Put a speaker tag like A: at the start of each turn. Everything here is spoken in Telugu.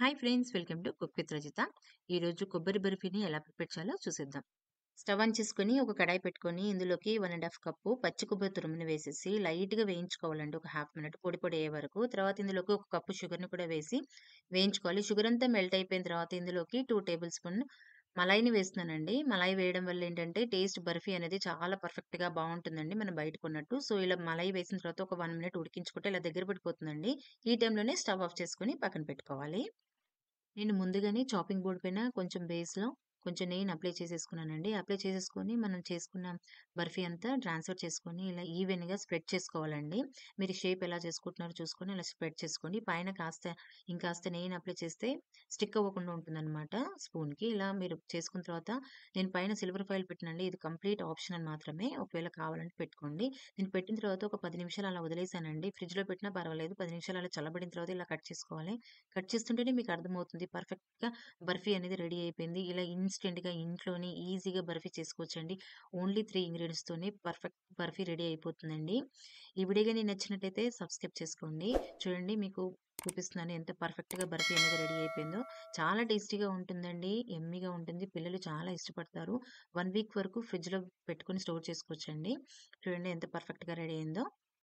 A: hi friends welcome to cook with Rajitha ఈరోజు కొబ్బరి బర్ఫీని ఎలా ప్రిపేర్ చేయాలో చూసిద్దాం స్టవ్ ఆన్ చేసుకుని ఒక కడాయి పెట్టుకొని ఇందులోకి వన్ అండ్ హాఫ్ కప్పు పచ్చి కొబ్బరి తురుముని వేసేసి లైట్గా వేయించుకోవాలండి ఒక హాఫ్ మినిట్ పొడి పొడి అయ్యే వరకు తర్వాత ఇందులోకి ఒక కప్పు షుగర్ని కూడా వేసి వేయించుకోవాలి షుగర్ అంతా మెల్ట్ అయిపోయిన తర్వాత ఇందులోకి టూ టేబుల్ స్పూన్ మలాయిని వేస్తున్నానండి మలాయి వేయడం వల్ల ఏంటంటే టేస్ట్ బర్ఫీ అనేది చాలా పర్ఫెక్ట్గా బాగుంటుందండి మనం బయట కొన్నట్టు సో ఇలా మలాయి వేసిన తర్వాత ఒక వన్ మినిట్ ఉడికించుకుంటే ఇలా దగ్గర పడిపోతుందండి ఈ టైంలోనే స్టవ్ ఆఫ్ చేసుకుని పక్కన పెట్టుకోవాలి నేను ముందుగానే చాపింగ్ బోర్డ్ పైన కొంచెం బేస్లో కొంచెం నేను అప్లై చేసేసుకున్నానండి అప్లై చేసేసుకొని మనం చేసుకున్న బర్ఫీ అంతా ట్రాన్స్ఫర్ చేసుకొని ఇలా ఈవెన్గా స్ప్రెడ్ చేసుకోవాలండి మీరు షేప్ ఎలా చేసుకుంటున్నారో చూసుకొని ఇలా స్ప్రెడ్ చేసుకోండి పైన కాస్త ఇంకాస్త నేను అప్లై చేస్తే స్టిక్ అవ్వకుండా ఉంటుందన్నమాట స్పూన్కి ఇలా మీరు చేసుకున్న తర్వాత నేను పైన సిల్వర్ ఫైల్ పెట్టినండి ఇది కంప్లీట్ ఆప్షన్ అని మాత్రమే ఒకవేళ కావాలంటే పెట్టుకోండి నేను పెట్టిన తర్వాత ఒక పది నిమిషాలు అలా వదిలేసానండి ఫ్రిడ్జ్లో పెట్టినా పర్వాలేదు పది నిమిషాలు అలా చల్లబడిన తర్వాత ఇలా కట్ చేసుకోవాలి కట్ చేస్తుంటేనే మీకు అర్థమవుతుంది పర్ఫెక్ట్గా బర్ఫీ అనేది రెడీ అయిపోయింది ఇలా ఇన్ ఇన్స్టెంట్గా ఇంట్లోనే ఈజీగా బర్ఫీ చేసుకోవచ్చండి ఓన్లీ త్రీ ఇంగ్రీడియంట్స్తోనే పర్ఫెక్ట్ బర్ఫీ రెడీ అయిపోతుందండి ఈ వీడియో కానీ నచ్చినట్టయితే సబ్స్క్రైబ్ చేసుకోండి చూడండి మీకు చూపిస్తున్నాను ఎంత పర్ఫెక్ట్గా బర్ఫీ అనేది రెడీ అయిపోయిందో చాలా టేస్టీగా ఉంటుందండి ఎమ్మీగా ఉంటుంది పిల్లలు చాలా ఇష్టపడతారు వన్ వీక్ వరకు ఫ్రిడ్జ్లో పెట్టుకుని స్టోర్ చేసుకోవచ్చండి చూడండి ఎంత పర్ఫెక్ట్గా రెడీ అయిందో